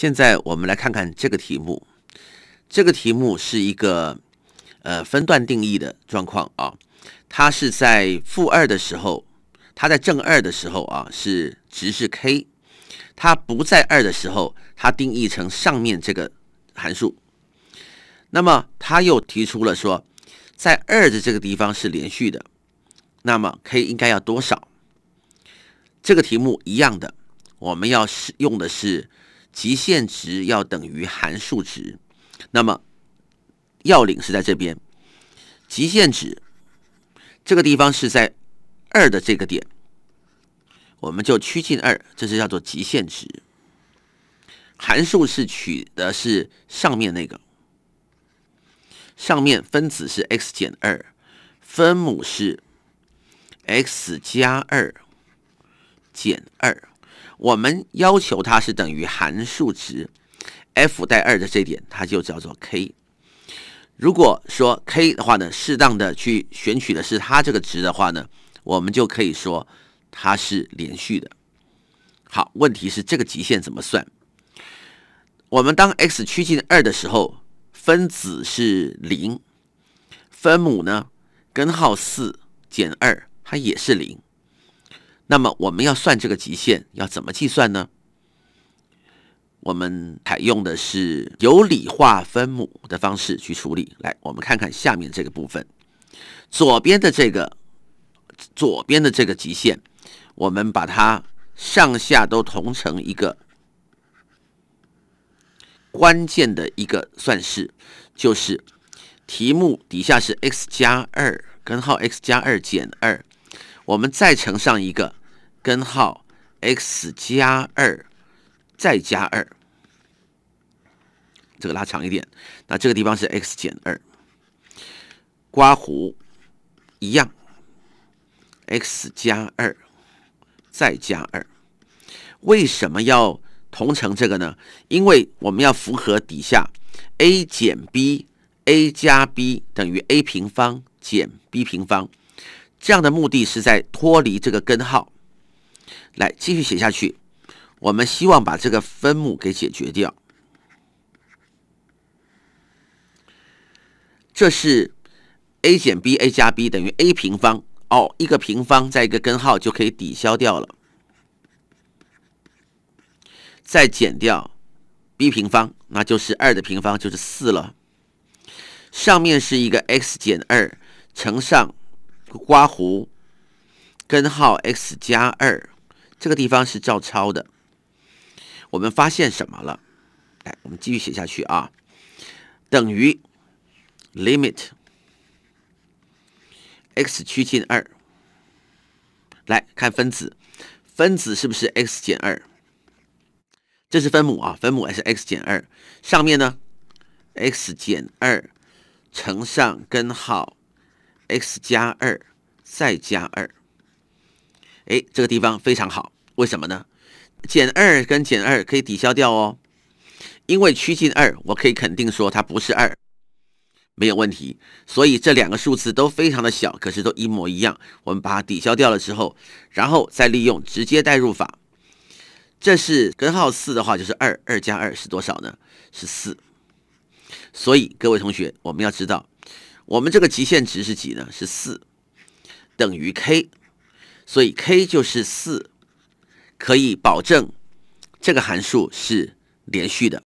现在我们来看看这个题目。这个题目是一个呃分段定义的状况啊，它是在负二的时候，它在正二的时候啊是值是 k，它不在二的时候，它定义成上面这个函数。那么它又提出了说，在二的这个地方是连续的，那么 k 应该要多少？这个题目一样的，我们要使用的是。极限值要等于函数值，那么要领是在这边。极限值这个地方是在二的这个点，我们就趋近二，这是叫做极限值。函数是取的是上面那个，上面分子是 x 减二，分母是 x 加二减二。我们要求它是等于函数值 f 带二的这点，它就叫做 k。如果说 k 的话呢，适当的去选取的是它这个值的话呢，我们就可以说它是连续的。好，问题是这个极限怎么算？我们当 x 趋近二的时候，分子是零，分母呢，根号四减二，它也是零。那么我们要算这个极限，要怎么计算呢？我们采用的是有理化分母的方式去处理。来，我们看看下面这个部分，左边的这个，左边的这个极限，我们把它上下都同乘一个关键的一个算式，就是题目底下是 x 加二根号 x 加二减二，我们再乘上一个。根号 x 加二再加二，这个拉长一点。那这个地方是 x 减二，刮弧一样，x 加二再加二。为什么要同乘这个呢？因为我们要符合底下 a 减 ba 加 b 等于 a 平方减 b 平方，这样的目的是在脱离这个根号。来继续写下去，我们希望把这个分母给解决掉。这是 a 减 ba 加 b 等于 a 平方哦，一个平方再一个根号就可以抵消掉了。再减掉 b 平方，那就是二的平方，就是四了。上面是一个 x 减二乘上刮弧根号 x 加二。这个地方是照抄的。我们发现什么了？来，我们继续写下去啊。等于 limit x 趋近二。来看分子，分子是不是 x 减二？这是分母啊，分母还是 x 减二。上面呢，x 减二乘上根号 x 加二再加二。哎，这个地方非常好，为什么呢？减二跟减二可以抵消掉哦，因为趋近二，我可以肯定说它不是二，没有问题。所以这两个数字都非常的小，可是都一模一样。我们把它抵消掉了之后，然后再利用直接代入法，这是根号四的话就是二，二加二是多少呢？是四。所以各位同学，我们要知道，我们这个极限值是几呢？是四，等于 k。所以 k 就是四，可以保证这个函数是连续的。